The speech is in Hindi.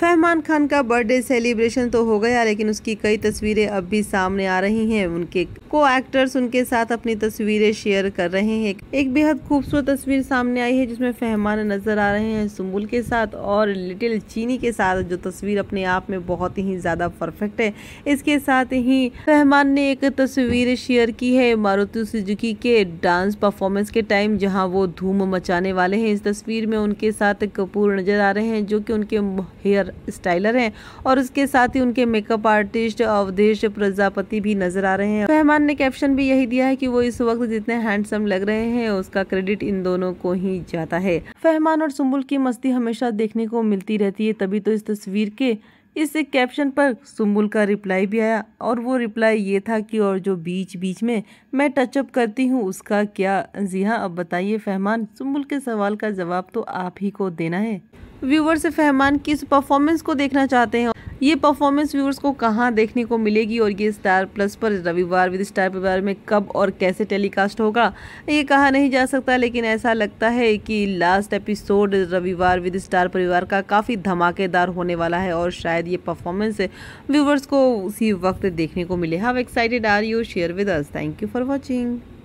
फहमान खान का बर्थडे सेलिब्रेशन तो हो गया लेकिन उसकी कई तस्वीरें अब भी सामने आ रही हैं उनके को एक्टर्स उनके साथ अपनी तस्वीरें शेयर कर रहे हैं एक बेहद खूबसूरत तस्वीर सामने आई है जिसमें फहमान नजर आ रहे हैं सुम्बुल के साथ और लिटिल चीनी के साथ जो तस्वीर अपने आप में बहुत ही ज़्यादा परफेक्ट है इसके साथ ही फहमान ने एक तस्वीर शेयर की है मारुति सुजुकी के डांस परफॉर्मेंस के टाइम जहाँ वो धूम मचाने वाले हैं इस तस्वीर में उनके साथ कपूर नजर आ रहे हैं जो कि उनके हेयर स्टाइलर हैं और उसके साथ ही उनके मेकअप आर्टिस्ट अवधेश प्रजापति भी नजर आ रहे हैं रहमान ने कैप्शन भी यही दिया है कि वो इस वक्त जितने हैंडसम लग रहे हैं उसका क्रेडिट इन दोनों को ही जाता है फहमान और सुम्बुल की मस्ती हमेशा देखने को मिलती रहती है तभी तो इस तस्वीर के इस कैप्शन पर सुमुल का रिप्लाई भी आया और वो रिप्लाई ये था कि और जो बीच बीच में मैं टचअप करती हूँ उसका क्या जी हाँ अब बताइए फहमान सुमुल के सवाल का जवाब तो आप ही को देना है व्यूवर से फहमान किस परफॉर्मेंस को देखना चाहते हैं ये परफॉर्मेंस व्यूअर्स को कहाँ देखने को मिलेगी और ये स्टार प्लस पर रविवार विद स्टार परिवार में कब और कैसे टेलीकास्ट होगा ये कहा नहीं जा सकता लेकिन ऐसा लगता है कि last episode Ravivaar with Star Parivaar का काफ़ी धमाकेदार होने वाला है और शायद ये परफॉर्मेंस व्यूवर्स को उसी वक्त देखने को मिले have excited are you share with us thank you for watching